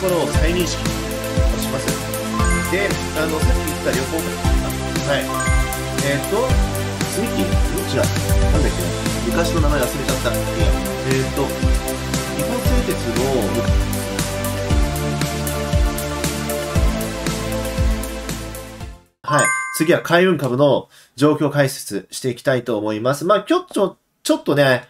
ころを再認識をしますであのさっき言った旅行はいえっ、ー、とスミッキーどちらなんだっけ昔の名前忘れちゃったえっ、ー、と日本製鉄のはい。次は海運株の状況解説していきたいと思います。まあ、今日ちょ、ちょっとね、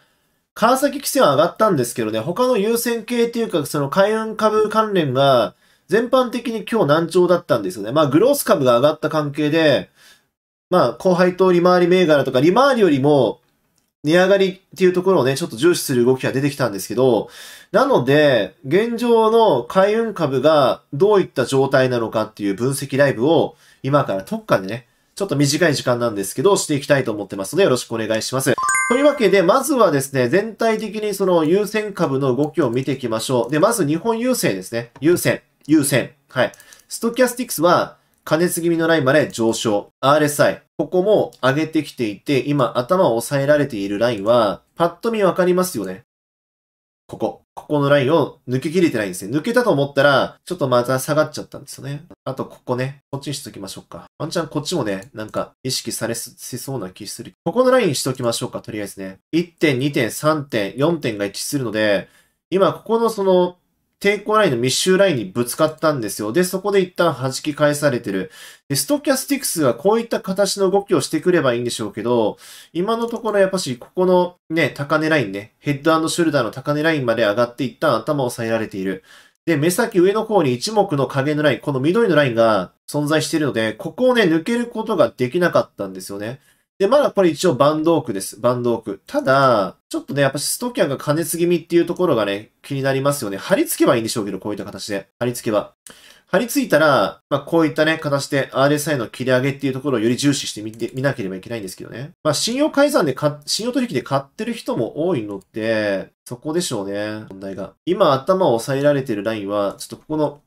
川崎規制は上がったんですけどね、他の優先系っていうか、その海運株関連が、全般的に今日難聴だったんですよね。まあ、グロース株が上がった関係で、まあ、後輩と利回り銘柄とか、利回りよりも、値上がりっていうところをね、ちょっと重視する動きが出てきたんですけど、なので、現状の海運株がどういった状態なのかっていう分析ライブを、今から特化でね、ちょっと短い時間なんですけど、していきたいと思ってますので、よろしくお願いします。というわけで、まずはですね、全体的にその優先株の動きを見ていきましょう。で、まず日本優勢ですね。優先、優先。はい。ストキャスティクスは、加熱気味のラインまで上昇。RSI。ここも上げてきていて、今頭を抑えられているラインは、パッと見わかりますよね。ここ。ここのラインを抜けきれてないんですね。抜けたと思ったら、ちょっとまた下がっちゃったんですよね。あと、ここね。こっちにしときましょうか。ワンチャンこっちもね、なんか意識されせそうな気する。ここのラインにしときましょうか、とりあえずね。1点、2点、3点、4点が一致するので、今、ここのその、抵抗ラインの密集ラインにぶつかったんですよ。で、そこで一旦弾き返されてる。で、ストキャスティクスはこういった形の動きをしてくればいいんでしょうけど、今のところやっぱし、ここのね、高値ラインね、ヘッドショルダーの高値ラインまで上がって一旦頭を抑えられている。で、目先上の方に一目の影のライン、この緑のラインが存在しているので、ここをね、抜けることができなかったんですよね。で、まだこれ一応バンドークです。バンドーク。ただ、ちょっとね、やっぱストキャンが加熱気味っていうところがね、気になりますよね。貼り付けばいいんでしょうけど、こういった形で。貼り付けば。貼り付いたら、まあ、こういったね、形で RSI の切り上げっていうところをより重視してみて、見なければいけないんですけどね。まあ、信用改ざんでか、信用取引で買ってる人も多いので、そこでしょうね、問題が。今頭を抑えられてるラインは、ちょっとここの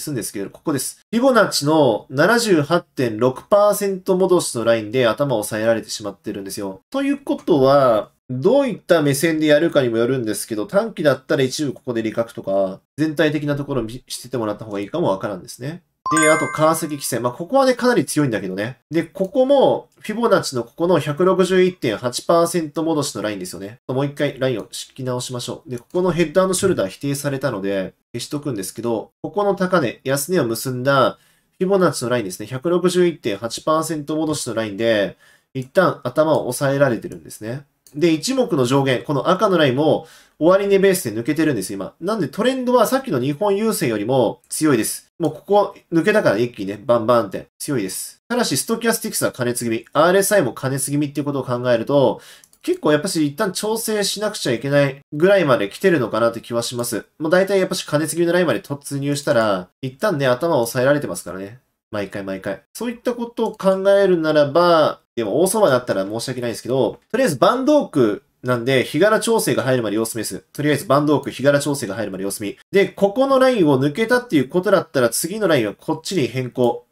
するんですけど、ここです。フィボナッチの78.6%戻しのラインで頭を抑えられてしまってるんですよ。ということは、どういった目線でやるかにもよるんですけど、短期だったら一部ここで利確とか、全体的なところを見せてもらった方がいいかもわからんですね。で、あと、川崎規制。まあ、ここはね、かなり強いんだけどね。で、ここも、フィボナッチのここの161.8%戻しのラインですよね。もう一回ラインを敷き直しましょう。で、ここのヘッドショルダー否定されたので、消しとくんですけど、ここの高値、安値を結んだ、フィボナッチのラインですね。161.8%戻しのラインで、一旦頭を押さえられてるんですね。で、一目の上限、この赤のラインも終値ベースで抜けてるんです、今。なんでトレンドはさっきの日本優勢よりも強いです。もうここ抜けたから一気にね、バンバンって強いです。ただし、ストキャスティクスは加熱気味、RSI も加熱気味っていうことを考えると、結構やっぱし一旦調整しなくちゃいけないぐらいまで来てるのかなって気はします。もう大体やっぱし加熱気味のラインまで突入したら、一旦ね、頭を抑えられてますからね。毎回毎回。そういったことを考えるならば、でも大相場だったら申し訳ないですけど、とりあえずバンドークなんで、日柄調整が入るまで様子見です。とりあえずバンドオーク、日柄調整が入るまで様子見。で、ここのラインを抜けたっていうことだったら、次のラインはこっちに変更。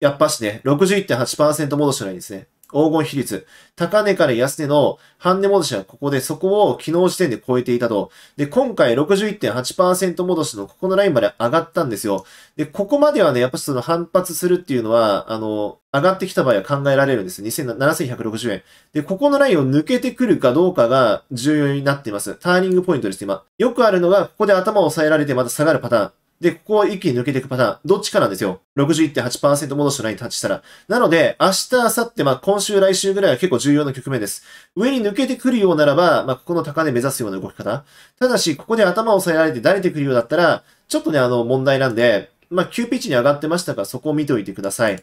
やっぱしね、61.8%戻しのラインですね。黄金比率。高値から安値の半値戻しはここで、そこを昨日時点で超えていたと。で、今回61.8%戻しのここのラインまで上がったんですよ。で、ここまではね、やっぱその反発するっていうのは、あの、上がってきた場合は考えられるんです。2 7160円。で、ここのラインを抜けてくるかどうかが重要になっています。ターニングポイントです、今。よくあるのが、ここで頭を押さえられてまた下がるパターン。で、ここは一気に抜けていくパターン。どっちかなんですよ。61.8%戻しのラインタッチしたら。なので、明日、明後日、まあ、今週、来週ぐらいは結構重要な局面です。上に抜けてくるようならば、まあ、ここの高値目指すような動き方。ただし、ここで頭を押さえられて慣れてくるようだったら、ちょっとね、あの、問題なんで、まあ、急ピッチに上がってましたが、そこを見ておいてください。で、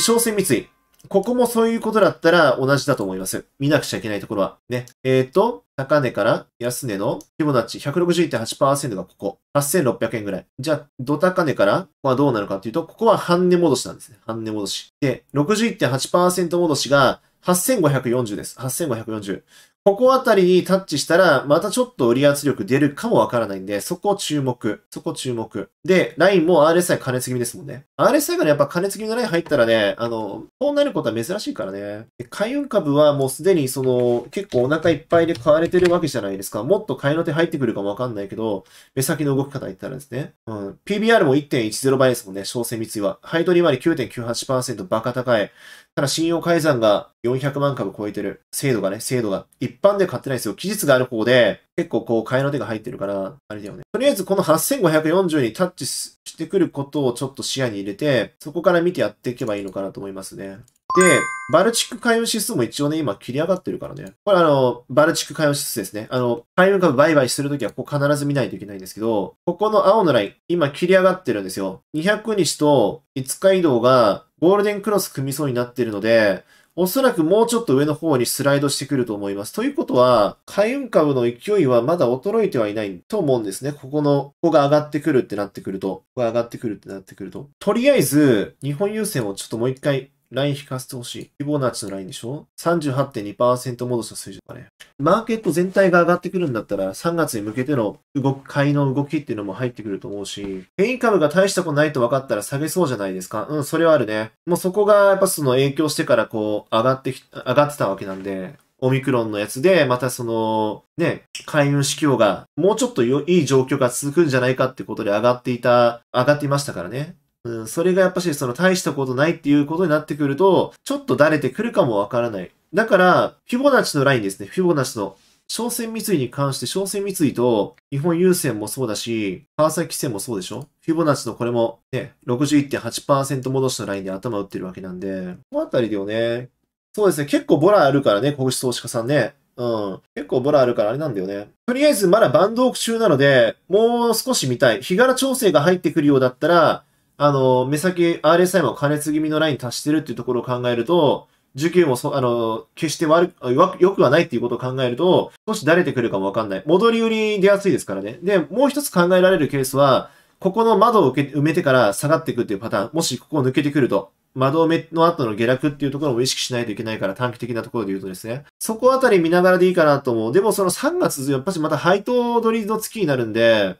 商船三井。ここもそういうことだったら同じだと思います。見なくちゃいけないところは。ね。えっ、ー、と、高値から安値のフィボナッチ161.8%がここ。8600円ぐらい。じゃあ、ド高値からここはどうなるかというと、ここは半値戻しなんですね。半値戻し。で、61.8%戻しが8540です。8540。ここあたりにタッチしたら、またちょっと売り圧力出るかもわからないんで、そこ注目。そこ注目。で、ラインも RSI 加熱気味ですもんね。RSI がね、やっぱ加熱気味のライン入ったらね、あの、こうなることは珍しいからね。海運株はもうすでにその、結構お腹いっぱいで買われてるわけじゃないですか。もっと買いの手入ってくるかもわかんないけど、目先の動き方言ったらですね。うん。PBR も1.10倍ですもんね、小生三井は。配当利回り9.98%、バカ高い。ただ信用改ざんが400万株超えてる。精度がね、精度が。一一般では買ってないですよ。期日がある方で、結構こう、買いの手が入ってるから、あれだよね。とりあえずこの8540にタッチしてくることをちょっと視野に入れて、そこから見てやっていけばいいのかなと思いますね。で、バルチック海運指数も一応ね、今切り上がってるからね。これあの、バルチック海運指数ですね。あの、海運株売買するときはここ必ず見ないといけないんですけど、ここの青のライン、今切り上がってるんですよ。200日と5日移動がゴールデンクロス組みそうになってるので、おそらくもうちょっと上の方にスライドしてくると思います。ということは、海運株の勢いはまだ衰えてはいないと思うんですね。ここの、ここが上がってくるってなってくると、ここが上がってくるってなってくると。とりあえず、日本郵船をちょっともう一回ライン引かせてほしい。希望な値のラインでしょ ?38.2% 戻した水準だね。マーケット全体が上がってくるんだったら、3月に向けての動く、買いの動きっていうのも入ってくると思うし、変異株が大したことないと分かったら下げそうじゃないですか。うん、それはあるね。もうそこがやっぱその影響してからこう、上がってき、上がってたわけなんで、オミクロンのやつで、またその、ね、海運市標が、もうちょっといい状況が続くんじゃないかってことで上がっていた、上がっていましたからね。うん、それがやっぱしその大したことないっていうことになってくると、ちょっとだれてくるかもわからない。だから、フィボナッチのラインですね。フィボナッチの商船三井に関して、商船三井と日本郵船もそうだし、川崎船もそうでしょフィボナッチのこれもね、61.8%戻しのラインで頭打ってるわけなんで、このあたりだよね。そうですね、結構ボラあるからね、小口投資家さんね。うん。結構ボラあるからあれなんだよね。とりあえずまだバンドオーク中なので、もう少し見たい。日柄調整が入ってくるようだったら、あの、目先 RSI も加熱気味のライン達してるっていうところを考えると、受給もそ、あの、決して悪く、良くはないっていうことを考えると、少しだれてくるかもわかんない。戻り売り出やすいですからね。で、もう一つ考えられるケースは、ここの窓を埋めてから下がっていくっていうパターン、もしここを抜けてくると、窓埋めの後の下落っていうところも意識しないといけないから短期的なところで言うとですね、そこあたり見ながらでいいかなと思う。でもその3月、やっぱりまた配当取りの月になるんで、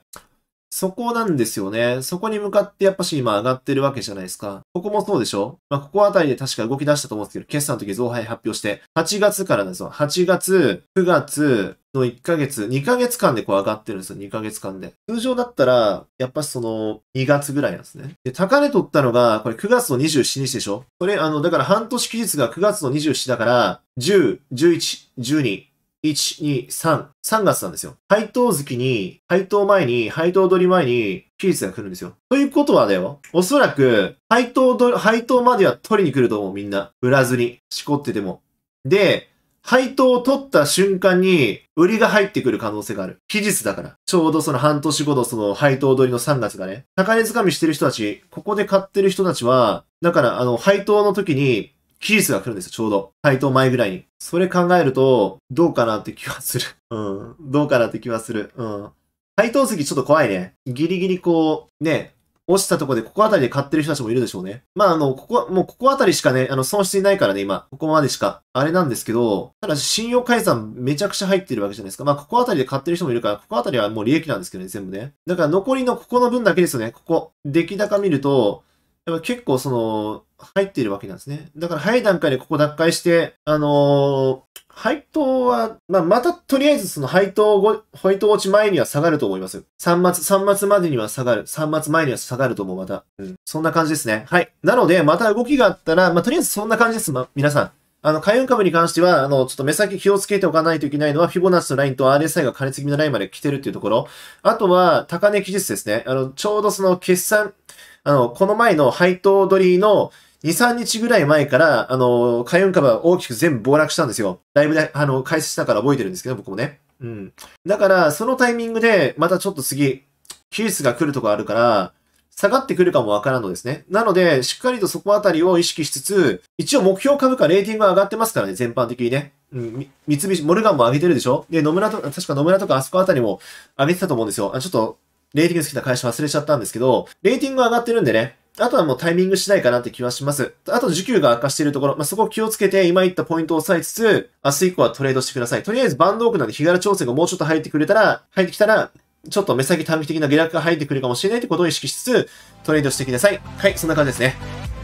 そこなんですよね。そこに向かってやっぱし今上がってるわけじゃないですか。ここもそうでしょまあ、ここあたりで確か動き出したと思うんですけど、決算の時増配発表して、8月からなんですよ。8月、9月、の1ヶ月、2ヶ月間でこう上がってるんですよ、2ヶ月間で。通常だったら、やっぱその、2月ぐらいなんですね。で、高値取ったのが、これ9月の27日でしょこれ、あの、だから半年期日が9月の27だから、10、11、12、1、2、3。3月なんですよ。配当月に、配当前に、配当取り前に、期日が来るんですよ。ということはだよ、おそらく、配当配当までは取りに来ると思う、みんな。売らずに、しこってても。で、配当を取った瞬間に、売りが入ってくる可能性がある。期日だから。ちょうどその半年後のその配当取りの3月がね、高値掴みしてる人たち、ここで買ってる人たちは、だからあの、配当の時に、期日が来るんですよ、ちょうど。回答前ぐらいに。それ考えると、どうかなって気はする。うん。どうかなって気はする。うん。回答席ちょっと怖いね。ギリギリこう、ね、落ちたとこで、ここあたりで買ってる人たちもいるでしょうね。まあ、あの、ここ、もうここあたりしかね、あの、損失いないからね、今。ここまでしか。あれなんですけど、ただ信用改ざんめちゃくちゃ入ってるわけじゃないですか。まあ、ここあたりで買ってる人もいるから、ここあたりはもう利益なんですけどね、全部ね。だから残りのここの分だけですよね、ここ。出来高見ると、やっぱ結構その、入っているわけなんですね。だから早い段階でここ脱会して、あのー、配当は、まあ、またとりあえずその配当後、配当落ち前には下がると思います。3末、3末までには下がる。3末前には下がると思う、また。うん。そんな感じですね。はい。なので、また動きがあったら、まあ、とりあえずそんな感じです、ま、皆さん。あの、海運株に関しては、あの、ちょっと目先気をつけておかないといけないのは、フィボナッのラインと RSI が加熱気味のラインまで来てるっていうところ。あとは、高値期日ですね。あの、ちょうどその決算、あの、この前の配当取りの2、3日ぐらい前から、あの、海運株は大きく全部暴落したんですよ。ライブで、あの、解説したから覚えてるんですけど、僕もね。うん。だから、そのタイミングで、またちょっと次、ースが来るとこあるから、下がってくるかもわからんのですね。なので、しっかりとそこあたりを意識しつつ、一応目標株価、レーティングは上がってますからね、全般的にね。うん、三菱、モルガンも上げてるでしょで、野村と、確か野村とかあそこあたりも上げてたと思うんですよ。あちょっとレーティングつけた会社忘れちゃったんですけど、レーティング上がってるんでね、あとはもうタイミング次第かなって気はします。あと需給が悪化しているところ、まあ、そこ気をつけて今言ったポイントを押さえつつ、明日以降はトレードしてください。とりあえずバンドオークなんで日柄調整がもうちょっと入ってくれたら、入ってきたら、ちょっと目先短期的な下落が入ってくるかもしれないってことを意識しつつ、トレードしてください。はい、そんな感じですね。